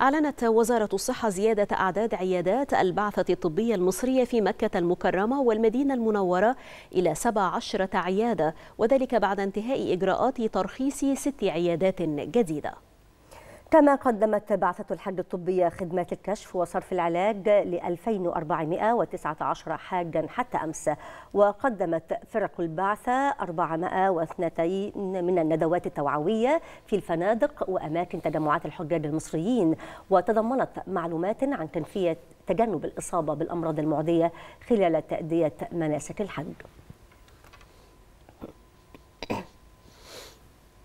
أعلنت وزارة الصحة زيادة أعداد عيادات البعثة الطبية المصرية في مكة المكرمة والمدينة المنورة إلى 17 عيادة وذلك بعد انتهاء إجراءات ترخيص ست عيادات جديدة كما قدمت بعثة الحج الطبية خدمات الكشف وصرف العلاج ل 2419 حاجا حتى أمس وقدمت فرق البعثة 402 من الندوات التوعوية في الفنادق وأماكن تجمعات الحجاج المصريين وتضمنت معلومات عن كيفية تجنب الإصابة بالأمراض المعدية خلال تأدية مناسك الحج